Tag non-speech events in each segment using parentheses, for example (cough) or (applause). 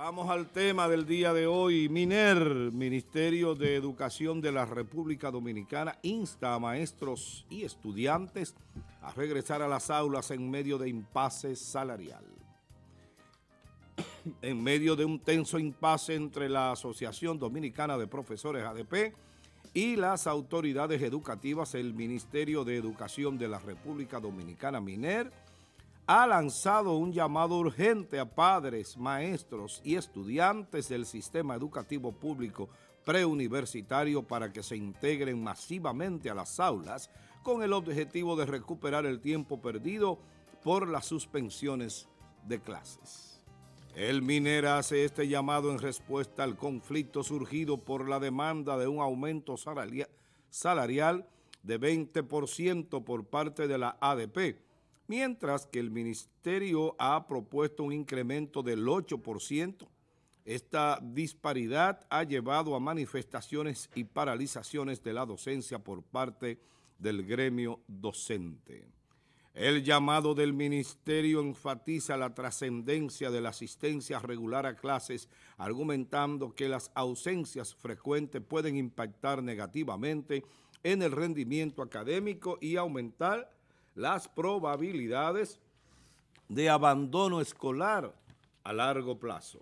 Vamos al tema del día de hoy. MINER, Ministerio de Educación de la República Dominicana, insta a maestros y estudiantes a regresar a las aulas en medio de impasse salarial. (coughs) En medio de un tenso impasse entre la Asociación Dominicana de Profesores ADP y las autoridades educativas, el Ministerio de Educación de la República Dominicana, MINER, ha lanzado un llamado urgente a padres, maestros y estudiantes del sistema educativo público preuniversitario para que se integren masivamente a las aulas con el objetivo de recuperar el tiempo perdido por las suspensiones de clases. El Minera hace este llamado en respuesta al conflicto surgido por la demanda de un aumento salarial de 20% por parte de la ADP, mientras que el ministerio ha propuesto un incremento del 8%. Esta disparidad ha llevado a manifestaciones y paralizaciones de la docencia por parte del gremio docente. El llamado del ministerio enfatiza la trascendencia de la asistencia regular a clases, argumentando que las ausencias frecuentes pueden impactar negativamente en el rendimiento académico y aumentar las probabilidades de abandono escolar a largo plazo.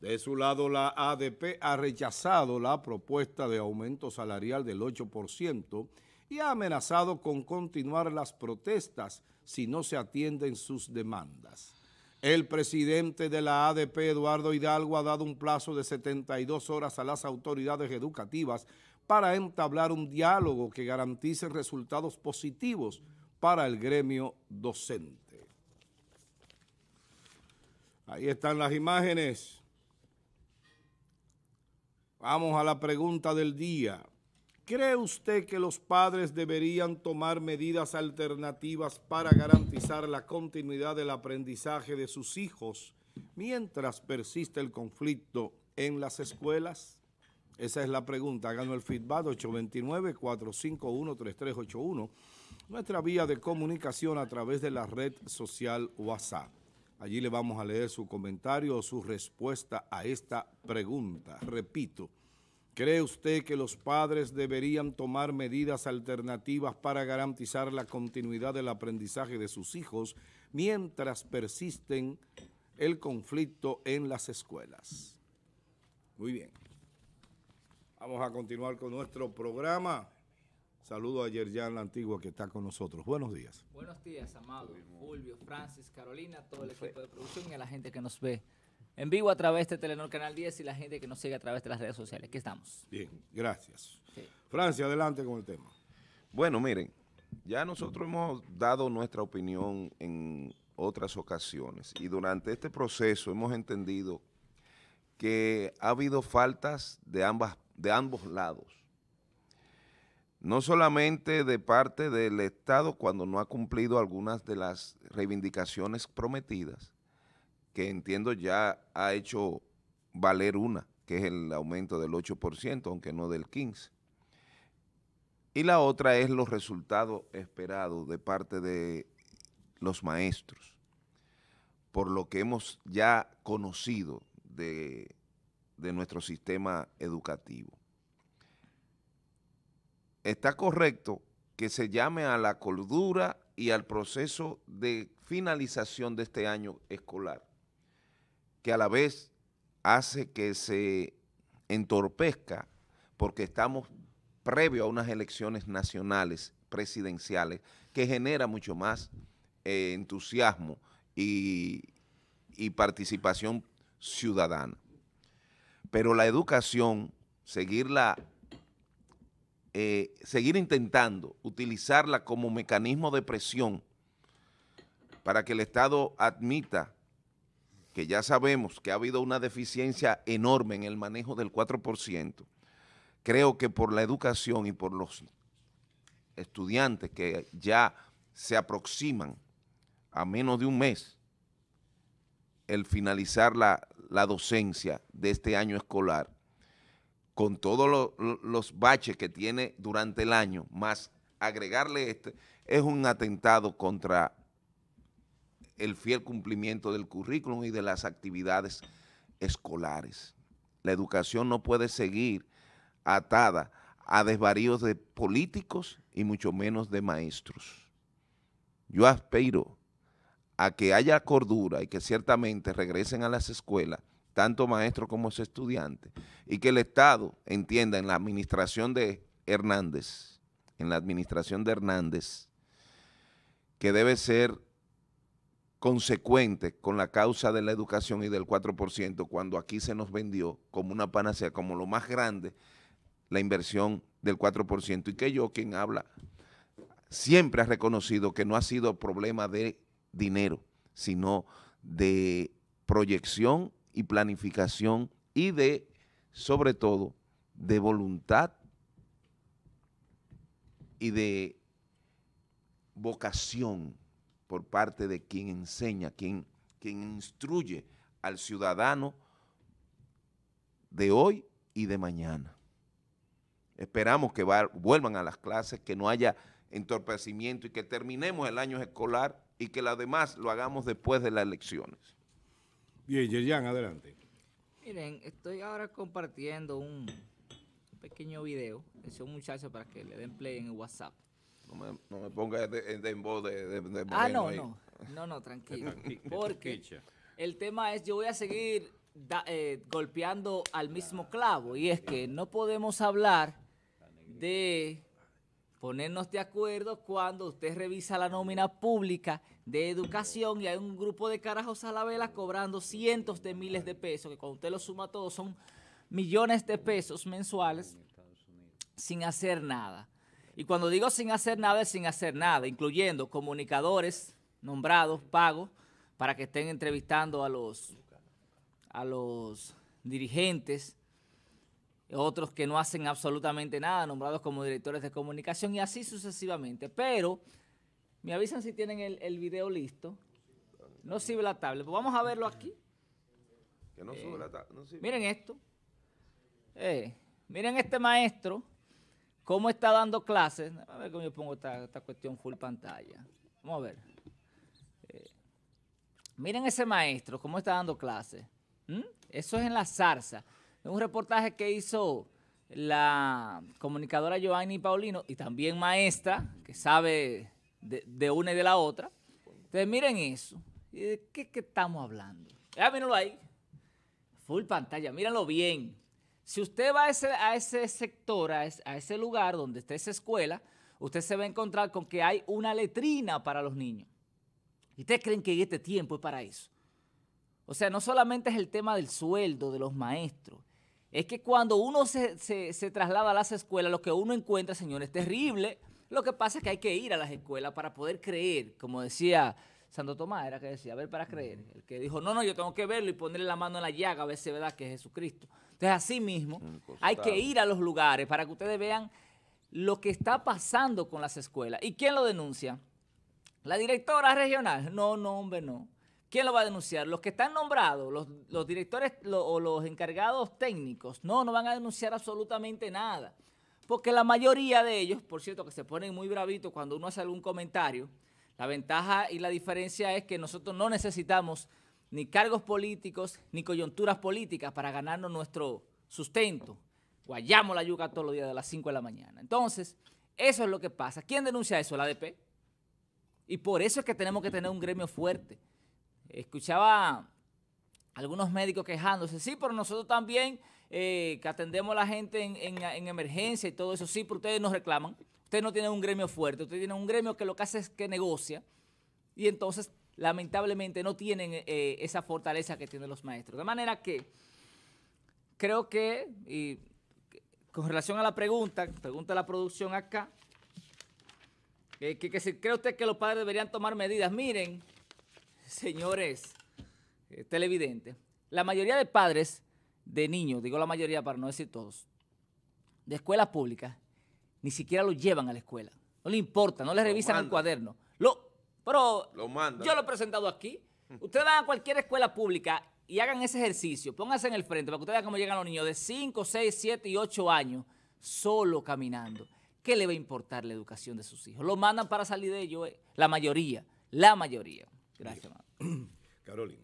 De su lado, la ADP ha rechazado la propuesta de aumento salarial del 8% y ha amenazado con continuar las protestas si no se atienden sus demandas. El presidente de la ADP, Eduardo Hidalgo, ha dado un plazo de 72 horas a las autoridades educativas para entablar un diálogo que garantice resultados positivos para el gremio docente. Ahí están las imágenes. Vamos a la pregunta del día. ¿Cree usted que los padres deberían tomar medidas alternativas para garantizar la continuidad del aprendizaje de sus hijos mientras persiste el conflicto en las escuelas? Esa es la pregunta. Háganos el feedback 829-451-3381 nuestra vía de comunicación a través de la red social WhatsApp. Allí le vamos a leer su comentario o su respuesta a esta pregunta. Repito, ¿cree usted que los padres deberían tomar medidas alternativas para garantizar la continuidad del aprendizaje de sus hijos mientras persisten el conflicto en las escuelas? Muy bien. Vamos a continuar con nuestro programa. Saludo a Yerjan La Antigua que está con nosotros. Buenos días. Buenos días, Amado, Fulvio, Francis, Carolina, todo el equipo de producción y a la gente que nos ve en vivo a través de Telenor Canal 10 y la gente que nos sigue a través de las redes sociales. Aquí estamos. Bien, gracias. Francis, Francia, adelante con el tema. Bueno, miren, ya nosotros hemos dado nuestra opinión en otras ocasiones y durante este proceso hemos entendido que ha habido faltas de, ambas, de ambos lados no solamente de parte del Estado cuando no ha cumplido algunas de las reivindicaciones prometidas, que entiendo ya ha hecho valer una, que es el aumento del 8%, aunque no del 15%. Y la otra es los resultados esperados de parte de los maestros, por lo que hemos ya conocido de, de nuestro sistema educativo está correcto que se llame a la cordura y al proceso de finalización de este año escolar, que a la vez hace que se entorpezca porque estamos previo a unas elecciones nacionales presidenciales que genera mucho más eh, entusiasmo y, y participación ciudadana. Pero la educación, seguirla eh, seguir intentando utilizarla como mecanismo de presión para que el Estado admita que ya sabemos que ha habido una deficiencia enorme en el manejo del 4%, creo que por la educación y por los estudiantes que ya se aproximan a menos de un mes el finalizar la, la docencia de este año escolar, con todos los baches que tiene durante el año, más agregarle este, es un atentado contra el fiel cumplimiento del currículum y de las actividades escolares. La educación no puede seguir atada a desvaríos de políticos y mucho menos de maestros. Yo aspiro a que haya cordura y que ciertamente regresen a las escuelas tanto maestro como estudiante, y que el Estado entienda en la administración de Hernández, en la administración de Hernández, que debe ser consecuente con la causa de la educación y del 4%, cuando aquí se nos vendió como una panacea, como lo más grande, la inversión del 4%, y que yo, quien habla, siempre ha reconocido que no ha sido problema de dinero, sino de proyección y planificación y de, sobre todo, de voluntad y de vocación por parte de quien enseña, quien, quien instruye al ciudadano de hoy y de mañana. Esperamos que vuelvan a las clases, que no haya entorpecimiento y que terminemos el año escolar y que lo demás lo hagamos después de las elecciones. Bien, Yerian, adelante. Miren, estoy ahora compartiendo un pequeño video. Es un muchacho para que le den play en WhatsApp. No me, ponga en voz de, Ah, no, no. No, no, tranquilo. (laughs) porque el tema es, yo voy a seguir eh, golpeando al mismo clavo. Y es que no podemos hablar de ponernos de acuerdo cuando usted revisa la nómina pública de educación y hay un grupo de carajos a la vela cobrando cientos de miles de pesos, que cuando usted lo suma todo son millones de pesos mensuales sin hacer nada. Y cuando digo sin hacer nada es sin hacer nada, incluyendo comunicadores nombrados, pagos, para que estén entrevistando a los, a los dirigentes otros que no hacen absolutamente nada, nombrados como directores de comunicación y así sucesivamente. Pero me avisan si tienen el, video listo. No sirve la tablet. Pues vamos a verlo aquí. Eh, miren esto. Eh, miren este maestro, cómo está dando clases. A ver cómo yo pongo esta, cuestión full pantalla. Vamos a ver. Eh, miren ese maestro, cómo está dando clases. ¿Mm? Eso es en la zarza un reportaje que hizo la comunicadora Giovanni Paulino y también maestra, que sabe de, una y de la otra. Entonces, miren eso. ¿De qué, estamos hablando? Ya, mírenlo ahí. Full pantalla, mírenlo bien. Si usted va a ese, sector, a ese, lugar donde está esa escuela, usted se va a encontrar con que hay una letrina para los niños. ¿Y ustedes creen que este tiempo es para eso? O sea, no solamente es el tema del sueldo de los maestros, es que cuando uno se, traslada a las escuelas, lo que uno encuentra, señores, es terrible. Lo que pasa es que hay que ir a las escuelas para poder creer, como decía Santo Tomás, era que decía, a ver para creer. Mm. El que dijo, no, no, yo tengo que verlo y ponerle la mano en la llaga a ver si es verdad que es Jesucristo. Entonces, así mismo, hay que ir a los lugares para que ustedes vean lo que está pasando con las escuelas. ¿Y quién lo denuncia? La directora regional. No, no, hombre, no. ¿Quién lo va a denunciar? Los que están nombrados, los, directores o los encargados técnicos. No, no van a denunciar absolutamente nada. Porque la mayoría de ellos, por cierto, que se ponen muy bravitos cuando uno hace algún comentario, la ventaja y la diferencia es que nosotros no necesitamos ni cargos políticos ni coyunturas políticas para ganarnos nuestro sustento. Guayamos la yuca todos los días de las 5 de la mañana. Entonces, eso es lo que pasa. ¿Quién denuncia eso? La ADP. Y por eso es que tenemos que tener un gremio fuerte. Escuchaba algunos médicos quejándose, sí, pero nosotros también eh, que atendemos a la gente en, emergencia y todo eso, sí, pero ustedes nos reclaman. Ustedes no tienen un gremio fuerte, ustedes tienen un gremio que lo que hace es que negocia y entonces lamentablemente no tienen eh, esa fortaleza que tienen los maestros. De manera que creo que, y, con relación a la pregunta, pregunta la producción acá, eh, que, que cree usted que los padres deberían tomar medidas, miren, señores eh, televidentes, la mayoría de padres de niños, digo la mayoría para no decir todos, de escuelas públicas, ni siquiera lo llevan a la escuela. No le importa, no le revisan el cuaderno. Lo, pero lo yo lo he presentado aquí. (laughs) Ustedes van a cualquier escuela pública y hagan ese ejercicio. Pónganse en el frente para que ustedes vean cómo llegan los niños de 5, 6, 7 y 8 años solo caminando. ¿Qué le va a importar la educación de sus hijos? Lo mandan para salir de ellos, eh, la mayoría, la mayoría. Gracias, (clears throat) Carolina.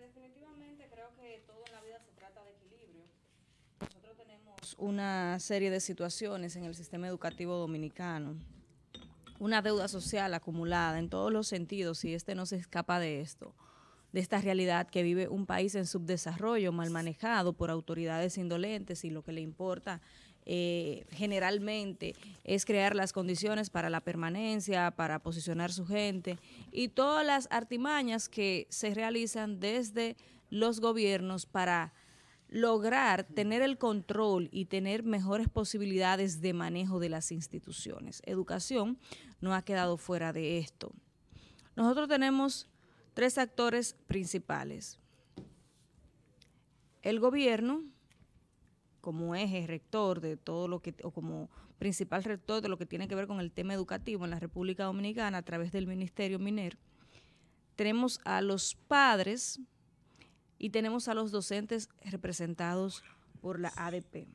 definitivamente creo que todo en la vida se trata de equilibrio. Nosotros tenemos una serie de situaciones en el sistema educativo dominicano, una deuda social acumulada en todos los sentidos y este no se escapa de esto de esta realidad que vive un país en subdesarrollo, mal manejado por autoridades indolentes y lo que le importa eh, generalmente es crear las condiciones para la permanencia, para posicionar su gente y todas las artimañas que se realizan desde los gobiernos para lograr tener el control y tener mejores posibilidades de manejo de las instituciones. Educación no ha quedado fuera de esto. Nosotros tenemos tres actores principales. El gobierno, como eje rector de todo lo que, o como principal rector de lo que tiene que ver con el tema educativo en la República Dominicana a través del Ministerio Miner, tenemos a los padres y tenemos a los docentes representados por la ADP.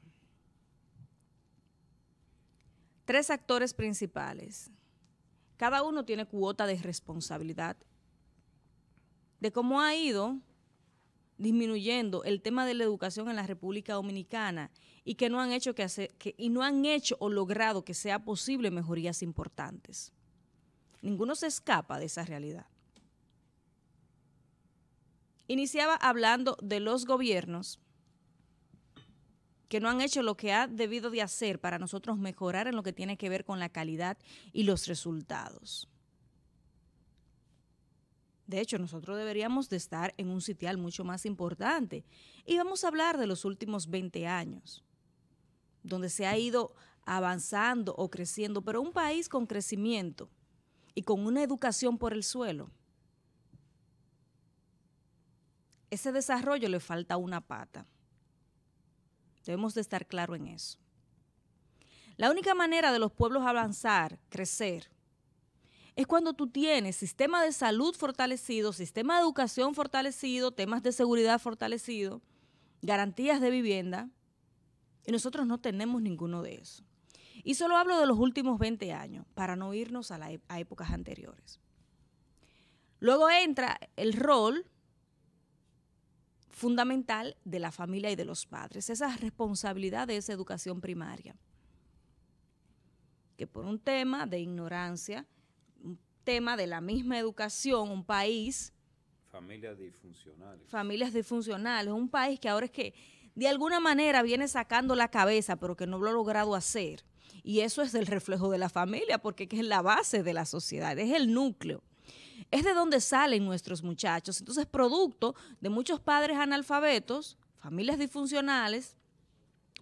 Tres actores principales. Cada uno tiene cuota de responsabilidad de cómo ha ido disminuyendo el tema de la educación en la República Dominicana y que no han hecho y no han hecho o logrado que sea posible mejorías importantes. Ninguno se escapa de esa realidad. Iniciaba hablando de los gobiernos que no han hecho lo que ha debido de hacer para nosotros mejorar en lo que tiene que ver con la calidad y los resultados. De hecho, nosotros deberíamos de estar en un sitial mucho más importante. Y vamos a hablar de los últimos 20 años, donde se ha mm. ido avanzando o creciendo, pero un país con crecimiento y con una educación por el suelo. Ese desarrollo le falta una pata. Debemos de estar claro en eso. La única manera de los pueblos avanzar, crecer, es cuando tú tienes sistema de salud fortalecido, sistema de educación fortalecido, temas de seguridad fortalecido, garantías de vivienda, y nosotros no tenemos ninguno de eso. Y solo hablo de los últimos 20 años, para no irnos a, e-, a épocas anteriores. Luego entra el rol fundamental de la familia y de los padres, esa responsabilidad de esa educación primaria, que por un tema de ignorancia tema de la misma educación, un país... Familias disfuncionales. Familias disfuncionales, un país que ahora es que de alguna manera viene sacando la cabeza, pero que no lo ha logrado hacer. Y eso es el reflejo de la familia, porque es la base de la sociedad, es el núcleo. Es de donde salen nuestros muchachos. Entonces, producto de muchos padres analfabetos, familias disfuncionales,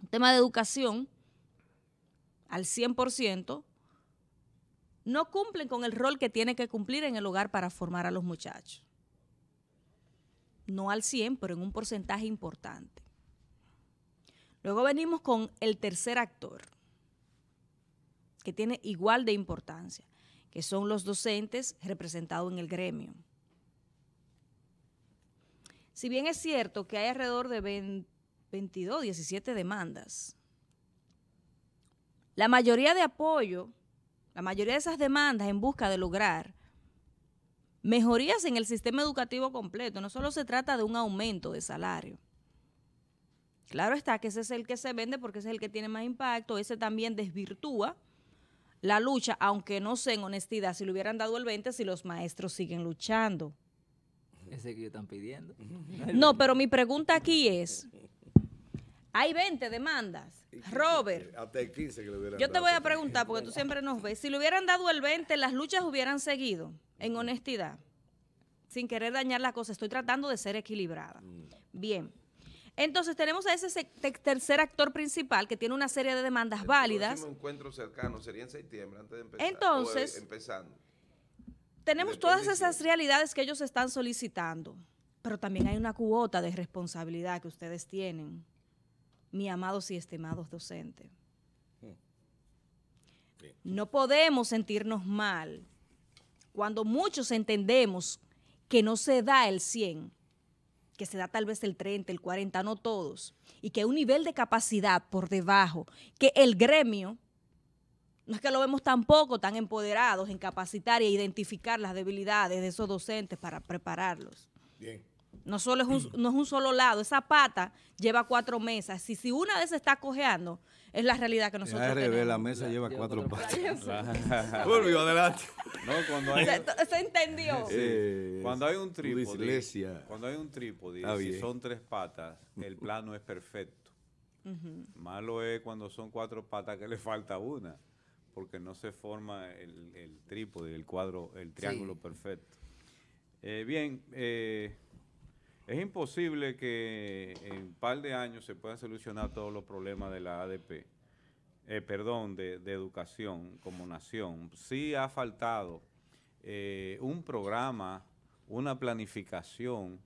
tema de educación al 100%, no cumplen con el rol que tiene que cumplir en el hogar para formar a los muchachos. No al 100, pero en un porcentaje importante. Luego venimos con el tercer actor, que tiene igual de importancia, que son los docentes representados en el gremio. Si bien es cierto que hay alrededor de 22, 17 demandas, la mayoría de apoyo la mayoría de esas demandas en busca de lograr mejorías en el sistema educativo completo. No solo se trata de un aumento de salario. Claro está que ese es el que se vende porque es el que tiene más impacto, ese también desvirtúa la lucha, aunque no sé en honestidad si le hubieran dado el 20 si los maestros siguen luchando. Ese que están pidiendo. No, pero mi pregunta aquí es, hay 20 demandas. Robert. Eh, Yo te voy a preguntar, porque tú siempre nos ves. Si le hubieran dado el 20, las luchas hubieran seguido, en honestidad. Sin querer dañar la cosa. Estoy tratando de ser equilibrada. Mm. Bien. Entonces tenemos a ese tercer actor principal que tiene una serie de demandas válidas. El encuentro cercano sería en septiembre, antes de empezar. Entonces, eh, tenemos todas esas realidades que ellos están solicitando, pero también hay una cuota de responsabilidad que ustedes tienen. Mi amados y estimados docentes. Hmm. No podemos sentirnos mal cuando muchos entendemos que no se da el 100, que se da tal vez el 30, el 40, no todos, y que un nivel de capacidad por debajo, que el gremio, no es que lo vemos tampoco tan empoderados en capacitar e identificar las debilidades de esos docentes para prepararlos. Bien. No, solo es un, mm. no es un solo lado, esa pata lleva cuatro mesas. Y si una de esas está cojeando, es la realidad que nosotros tenemos. la mesa lleva, cuatro, patas. (laughs) adelante. (laughs) se, entendió. Eh, cuando hay un trípode, cuando hay un trípode, y son tres patas, el plano es perfecto. Malo es cuando son cuatro patas que le falta una, porque no se forma el, el trípode, el cuadro, el triángulo perfecto. Eh, bien, eh, es imposible que en un par de años se puedan solucionar todos los problemas de la ADP, eh, perdón, de, educación como nación. Sí ha faltado eh, un programa, una planificación,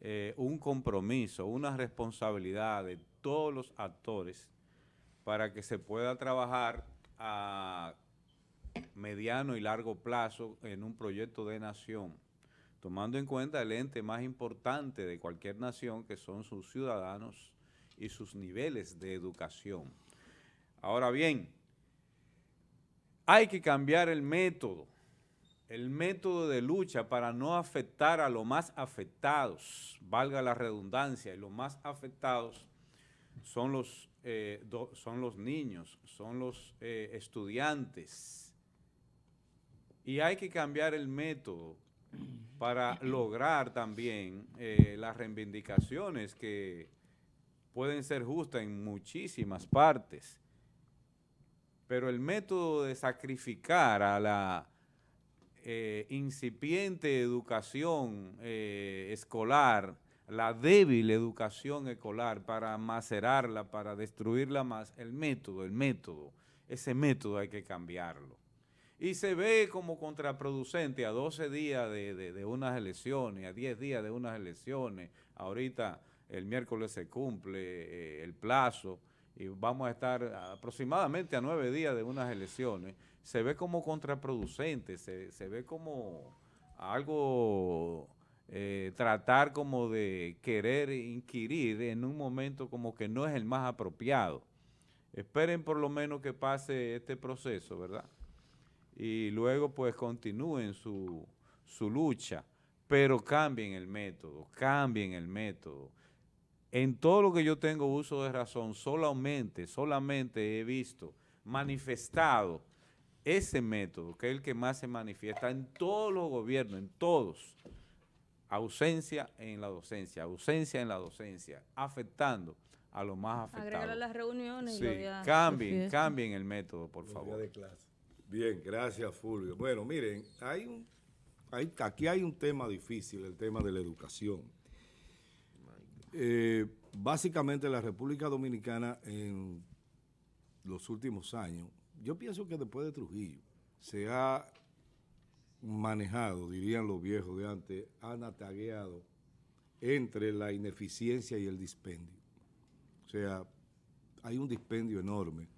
eh, un compromiso, una responsabilidad de todos los actores para que se pueda trabajar a mediano y largo plazo en un proyecto de nación tomando en cuenta el ente más importante de cualquier nación, que son sus ciudadanos y sus niveles de educación. Ahora bien, hay que cambiar el método, el método de lucha para no afectar a los más afectados, valga la redundancia, y los más afectados son los, eh, son los niños, son los eh, estudiantes. Y hay que cambiar el método para lograr también eh, las reivindicaciones que pueden ser justas en muchísimas partes. Pero el método de sacrificar a la eh, incipiente educación eh, escolar, la débil educación escolar para macerarla, para destruirla más, el método, el método, ese método hay que cambiarlo y se ve como contraproducente a 12 días de, unas elecciones, a 10 días de unas elecciones. Ahorita el miércoles se cumple eh, el plazo y vamos a estar aproximadamente a 9 días de unas elecciones. Se ve como contraproducente, se, se ve como algo eh, tratar como de querer inquirir en un momento como que no es el más apropiado. Esperen por lo menos que pase este proceso, ¿verdad? y luego pues continúen su, su lucha, pero cambien el método, cambien el método. En todo lo que yo tengo uso de razón, solamente, solamente he visto manifestado ese método, que es el que más se manifiesta en todos los gobiernos, en todos. Ausencia en la docencia, ausencia en la docencia, afectando a los más afectados. Agregar las reuniones. Sí, cambien, (laughs) cambien el método, por favor. De Bien, gracias Fulvio. Bueno, miren, hay un, aquí hay un tema difícil, el tema de la educación. Eh, básicamente la República Dominicana en los últimos años, yo pienso que después de Trujillo, se ha manejado, dirían los viejos de antes, han atagueado entre la ineficiencia y el dispendio. O sea, hay un dispendio enorme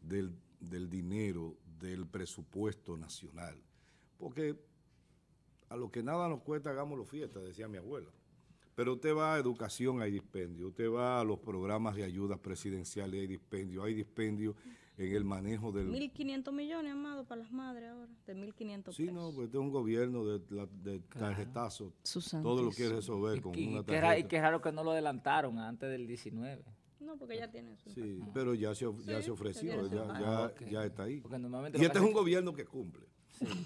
del, del dinero del presupuesto nacional. Porque a lo que nada nos cuesta, hagámoslo fiesta, decía mi abuela. Pero usted va a educación, hay dispendio. Usted va a los programas de ayudas presidenciales, hay dispendio. Hay dispendio en el manejo del... 1.500 millones, Amado, para las madres ahora, de 1.500 Sí, no, porque pues este es un gobierno de, de tarjetazo. Todo lo quiere resolver con una tarjeta. Y qué, raro, que no lo adelantaron antes del 19. No, porque ya ah. tiene su... Sí, pero ya se, ofreció, ya, está ahí. Y este es un gobierno que cumple,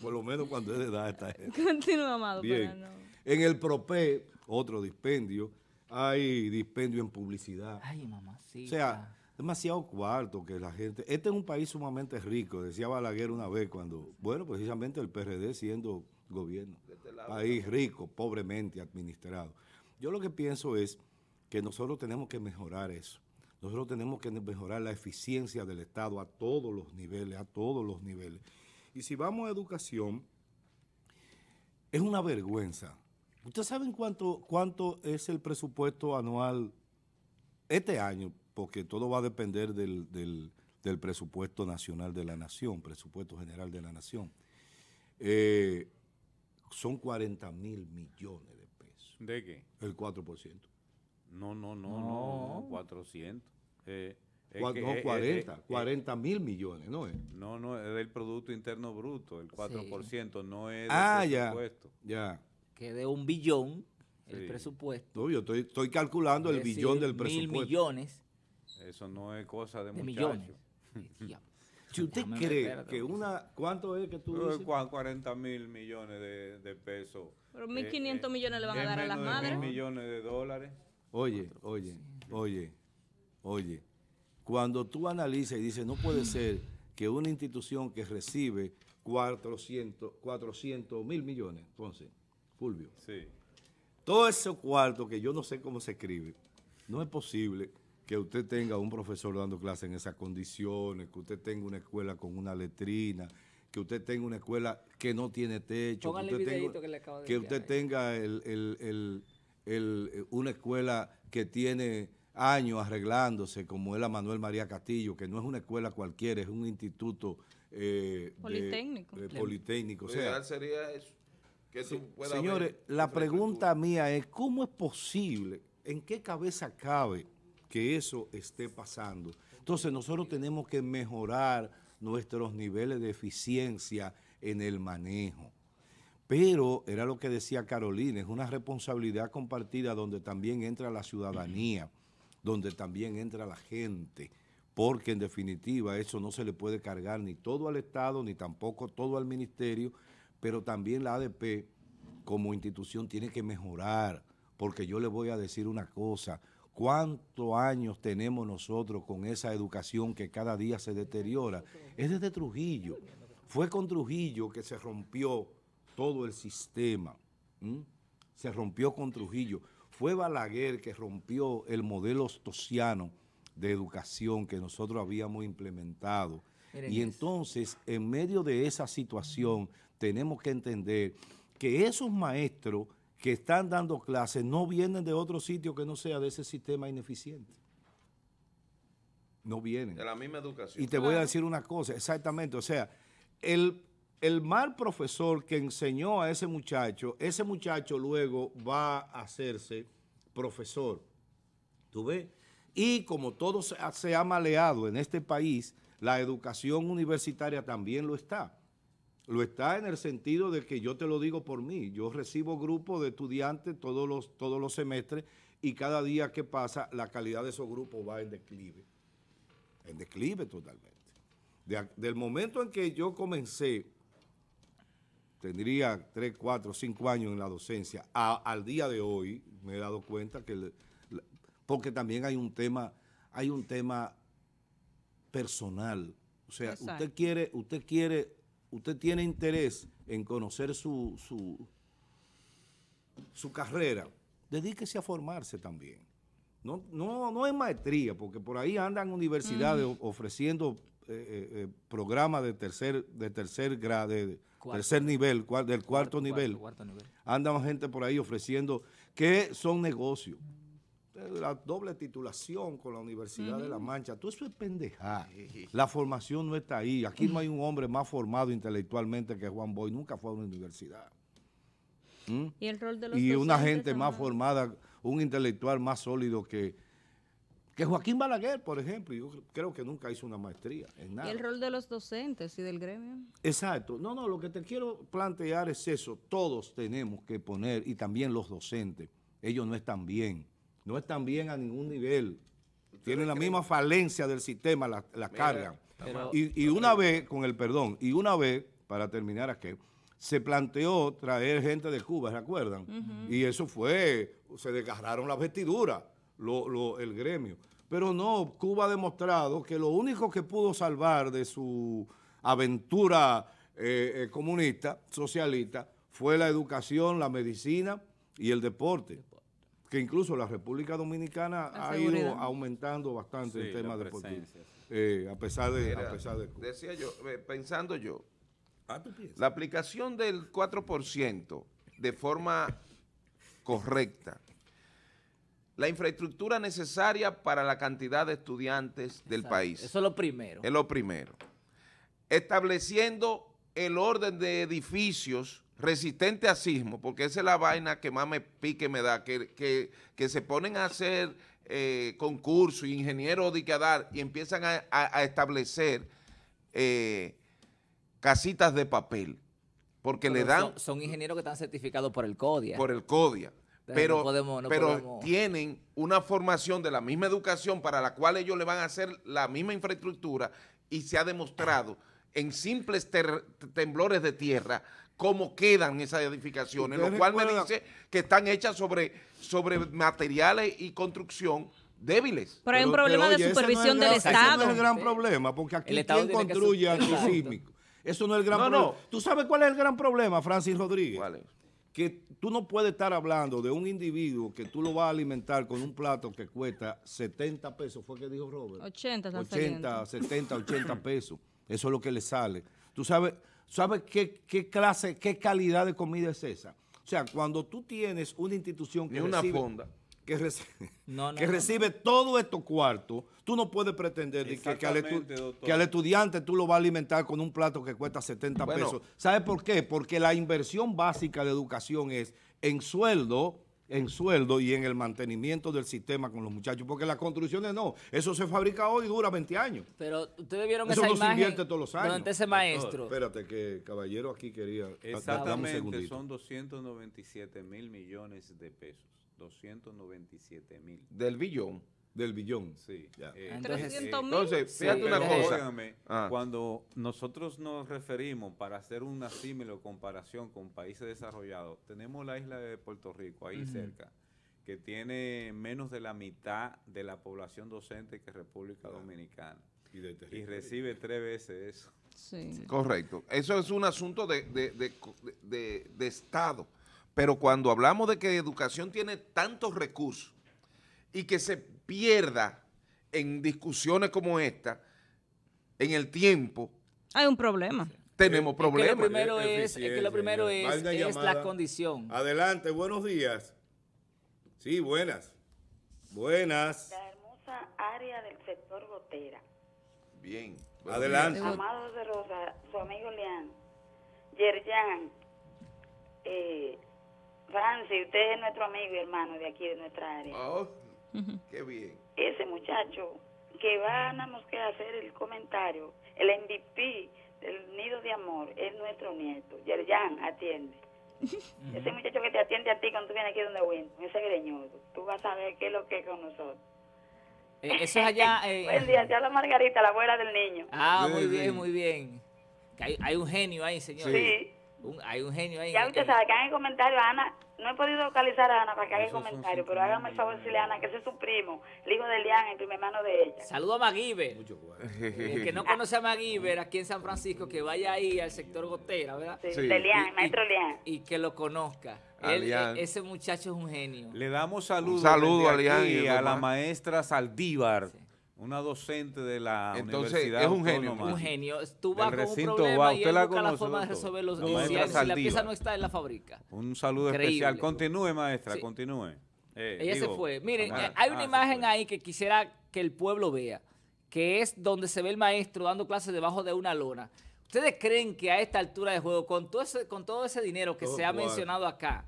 por lo menos cuando es de edad esta gente. (laughs) Amado. En el PROPE, otro dispendio, hay dispendio en publicidad. Ay, mamá, sí. O sea, demasiado cuarto que la gente... Este es un país sumamente rico, decía Balaguer una vez cuando... Bueno, precisamente el PRD siendo gobierno. Este país rico, pobremente administrado. Yo lo que pienso es que nosotros tenemos que mejorar eso. Nosotros tenemos que mejorar la eficiencia del Estado a todos los niveles, a todos los niveles. Y si vamos a educación, es una vergüenza. ¿Ustedes saben cuánto, cuánto es el presupuesto anual este año? Porque todo va a depender del, presupuesto nacional de la nación, presupuesto general de la nación. Eh, son 40 mil millones de pesos. ¿De qué? El 4%. No, no, no, no, 400. no, 40, 40 eh, mil millones, ¿no es? No, no, es del Producto Interno Bruto, el 4%, no es del ah, Ya, ya. Que de un billón el presupuesto. No, yo estoy, calculando el billón del presupuesto. Mil millones. Eso no es cosa de, de Millones. Eh, si usted cree que una, ¿cuánto es que tú dices? 40 mil millones de, pesos. Pero 1.500 eh, millones le van a dar a las madres. 1.000 millones de dólares. Oye, oye, oye, oye. Cuando tú analizas y dices, no puede mm. ser que una institución que recibe 400, mil millones, entonces, Fulvio. Sí. Todo ese cuarto que yo no sé cómo se escribe, no es posible que usted tenga un profesor dando clase en esas condiciones, que usted tenga una escuela con una letrina, que usted tenga una escuela que no tiene techo, que usted, tenga, el eh, una escuela que tiene años arreglándose, como es la Manuel María Castillo, que no es una escuela cualquiera, es un instituto eh, politécnico. De, politécnico. sería señores, la pregunta mía es, ¿cómo es posible, en qué cabeza cabe que eso esté pasando? Entonces nosotros tenemos que mejorar nuestros niveles de eficiencia en el manejo. Pero era lo que decía Carolina, es una responsabilidad compartida donde también entra la ciudadanía, donde también entra la gente, porque en definitiva eso no se le puede cargar ni todo al Estado, ni tampoco todo al Ministerio, pero también la ADP como institución tiene que mejorar, porque yo le voy a decir una cosa, ¿Cuántos años tenemos nosotros con esa educación que cada día se deteriora? Es desde Trujillo. Fue con Trujillo que se rompió todo el sistema. Se rompió con Trujillo. Fue Balaguer que rompió el modelo ostosiano de educación que nosotros habíamos implementado. y entonces, en medio de esa situación, tenemos que entender que esos maestros que están dando clases no vienen de otro sitio que no sea de ese sistema ineficiente. No vienen. De la misma educación. Y te voy a decir una cosa, exactamente, o sea, el, el mal profesor que enseñó a ese muchacho, ese muchacho luego va a hacerse profesor. ¿Tú ves? Y como todo se ha maleado en este país, la educación universitaria también lo está. Lo está en el sentido de que yo te lo digo por mí. Yo recibo grupos de estudiantes todos los, todos los semestres y cada día que pasa la calidad de esos grupos va en declive. En declive totalmente. del momento en que yo comencé tendría 3, 4, cinco años en la docencia, al día de hoy me he dado cuenta que, porque también hay un tema, hay un tema personal. O sea, usted quiere, usted quiere, usted tiene interés en conocer su, su, su carrera, dedíquese a formarse también. No, no, no es maestría, porque por ahí andan universidades mm. ofreciendo eh, eh, eh, programa de tercer, de tercer grado, de tercer nivel, del cuarto, nivel, andan gente por ahí ofreciendo que son negocios. La doble titulación con la Universidad de La Mancha, todo eso es pendejada. La formación no está ahí. Aquí no hay un hombre más formado intelectualmente que Juan Boy, nunca fue a una universidad. ¿Mm? y una gente más formada, un intelectual más sólido que, que Joaquín Balaguer, por ejemplo, yo creo que nunca hizo una maestría en nada. ¿Y el rol de los docentes y del gremio? Exacto. No, no, lo que te quiero plantear es eso. Todos tenemos que poner, y también los docentes, ellos no están bien. No están bien a ningún nivel. Tienen la misma falencia del sistema, la, carga. y, una vez, con el perdón, y una vez, para terminar aquí, se planteó traer gente de Cuba, ¿recuerdan? Y eso fue, se desgarraron las vestiduras el gremio. Pero no, Cuba ha demostrado que lo único que pudo salvar de su aventura eh, eh, comunista, socialista, fue la educación, la medicina y el deporte, que incluso la República Dominicana ha ido aumentando bastante el tema deportivo, eh, a, pesar de, Decía yo, pensando yo, ah, la aplicación del 4% de forma correcta, la infraestructura necesaria para la cantidad de estudiantes del país. Eso es lo primero. Es lo primero. Estableciendo el orden de edificios resistente a sismo, porque esa es la vaina que más me pique me da, que, se ponen a hacer eh, concursos, ingenieros de dar, y empiezan a, establecer eh, casitas de papel, porque le dan... Son, son, ingenieros que están certificados por el CODIA. Por el CODIA pero, tienen una formación de la misma educación para la cual ellos le van a hacer la misma infraestructura y se ha demostrado en simples temblores de tierra cómo quedan esas edificaciones, lo cual me dice que están hechas sobre, sobre materiales y construcción débiles. Pero hay un problema de supervisión del Estado. Ese es el gran problema, porque aquí quien construye Eso no es el gran problema. No. ¿Tú sabes cuál es el gran problema, Francis Rodríguez? ¿Cuál que tú no puedes estar hablando de un individuo que tú lo vas a alimentar con un plato que cuesta 70 pesos, fue que dijo Robert. 80, 80 70, 80 pesos. Eso es lo que le sale. Tú sabes, sabes qué, clase, qué calidad de comida es esa. O sea, cuando tú tienes una institución que es una fonda que, recibe todo estos cuartos, tú no puedes pretender que, al estudiante tú lo vas a alimentar con un plato que cuesta 70 pesos. ¿Sabes por qué? Porque la inversión básica de educación es en sueldo, en sueldo y en el mantenimiento del sistema con los muchachos, porque las construcciones no, eso se fabrica hoy y dura 20 años. Pero ustedes vieron eso esa no imagen invierte todos los años. Durante ese maestro. espérate que caballero aquí quería Exactamente, un son 297 mil millones de pesos. 297 mil. Del billón. Del billón. Sí. Ya. Eh, ah, entonces, eh, fíjate una cosa. Ah. Cuando nosotros nos referimos para hacer una símil comparación con países desarrollados, tenemos la isla de Puerto Rico ahí cerca, que tiene menos de la mitad de la población docente que República ah. Dominicana. Y, recibe tres veces eso. Sí. Correcto. Eso es un asunto de, de, de Estado pero cuando hablamos de que educación tiene tantos recursos y que se pierda en discusiones como esta, en el tiempo. Hay un problema. Tenemos problemas. lo primero es, la condición. Adelante, buenos días. Sí, buenas. Buenas. La hermosa área del sector gotera. Bien. Adelante. Amado de Rosa, su amigo Leán, Yerjan, eh, Francis, usted es nuestro amigo y hermano de aquí, de nuestra área. Oh, qué bien. Ese muchacho que van a hacer el comentario, el MVP del nido de amor, es nuestro nieto. Yerjan atiende. Ese muchacho que te atiende a ti cuando tú vienes aquí donde vienes, ese greñudo, tú vas a ver qué es lo que es con nosotros. Eh, eso es allá. (laughs) Eh, Buen día, la Margarita, la abuela del niño. Ah, muy bien, muy bien. Hay, un genio ahí, señor. Sí hay un genio ahí. Ya usted sabe que hagan comentario, Ana. No he podido localizar a Ana para que haga el comentario, pero hágame el favor decirle a Ana que ese es su primo, el hijo de Lian, el primer hermano de ella. Saludo a Maguiber. el que no ah. conoce a Maguiber aquí en San Francisco, que vaya ahí al sector gotera, ¿verdad? Sí, de Lian, maestro Lian. Y que lo conozca. Él, e, ese muchacho es un genio. Le damos saludos. saludo a Lian y a la maestra Saldívar. Una docente de la Entonces, Universidad es un genio. maestro. Un genio. Pues. Tú vas con un problema y él la busca la forma de resolver los y si, la pieza no está, en la fábrica. Un saludo especial. Continúe, maestra, continúe. Eh, Ella se fue. Miren, eh, hay una ah, imagen ahí que quisiera que el pueblo vea, que es donde se ve el maestro dando clases debajo de una lona. ¿Ustedes creen que a esta altura de juego, con todo ese, con todo ese dinero que oh, se ha mencionado acá,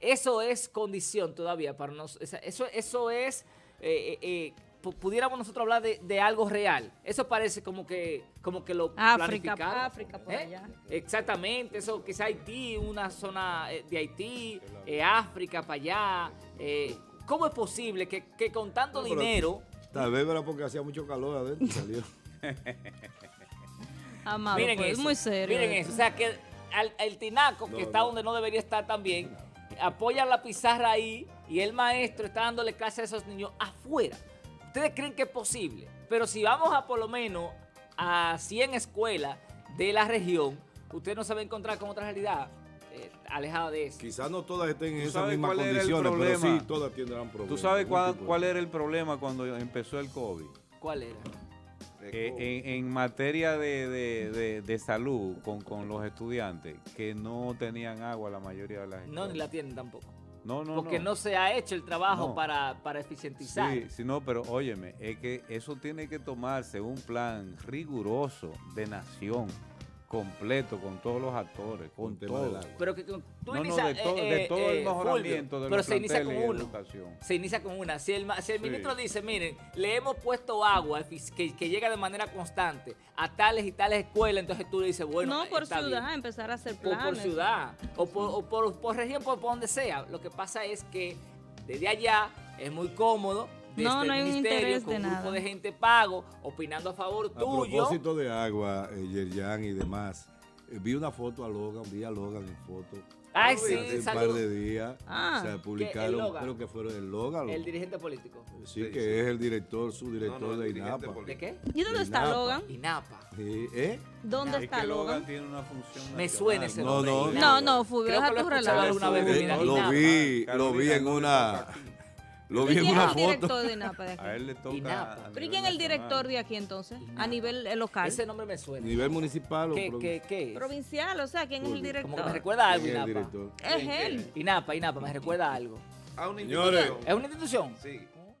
eso es condición todavía para nosotros? Eso, eso es... Eh, pudiéramos nosotros hablar de, algo real. Eso parece como que, como que lo África, África, ¿Eh? allá. Exactamente, eso que quizá Haití, una zona eh, de Haití, eh, África para allá. ¿Cómo es posible que, con tanto dinero... Tal vez era porque hacía mucho calor adentro, salió. (laughs) Amado, pues, es muy serio. Miren eso, o sea que el tinaco, que está donde no debería estar también, apoya la pizarra ahí y el maestro está dándole clase a esos niños afuera. ¿Ustedes creen que es posible? Pero si vamos a por lo menos a 100 escuelas de la región, usted no se va a encontrar con otra realidad eh, alejada de eso. Quizás no todas estén en esas mismas condiciones, pero sí todas tendrán problemas. ¿Tú sabes cuál, era el problema cuando empezó el COVID? ¿Cuál era? Eh, en, materia de, salud con, los estudiantes, que no tenían agua la mayoría de la gente. No, ni la tienen tampoco porque no. se ha hecho el trabajo para, para, eficientizar. Sí, sí, no, pero óyeme, es que eso tiene que tomarse un plan riguroso de nación completo con todos los actores, con, todo. Pero que de, eh, todo el eh, mejoramiento pero se inicia con Se inicia con una. Si el, si el ministro dice, miren, le hemos puesto agua que, llega de manera constante a tales y tales escuelas, entonces tú le dices, bueno, No eh, por ciudad, empezar a hacer planes. O por ciudad, o por, región, por donde sea. Lo que pasa es que desde allá es muy cómodo no, este no hay un interés de de un grupo nada. de gente pago, opinando a favor tuyo. A propósito de agua, eh, Yerjan y demás, eh, vi una foto a Logan, vi a Logan en foto. Ay, sí, hace un saludo. par de días ah, se publicaron, creo que fueron el Logan. El dirigente político. Sí, que es el director, su director de INAPA. ¿De qué? ¿Y dónde está Logan? INAPA. ¿Eh? ¿Dónde está Logan? Logan tiene una función Me suena ese nombre. No, no, no, Fugio, deja Lo eh, vi, lo vi en una... Lo vi en una foto. De Inapa de aquí? A él le toca. ¿Pero quién es el director de aquí entonces? A nivel eh, local. Ese nombre me suena. A nivel municipal o ¿Qué, qué, provincial. O sea, ¿quién es el director? Como que me recuerda algo, Inapa. Es, el es él. Inapa, Inapa, me recuerda algo. A una institución. Señores. ¿Es una institución? Sí.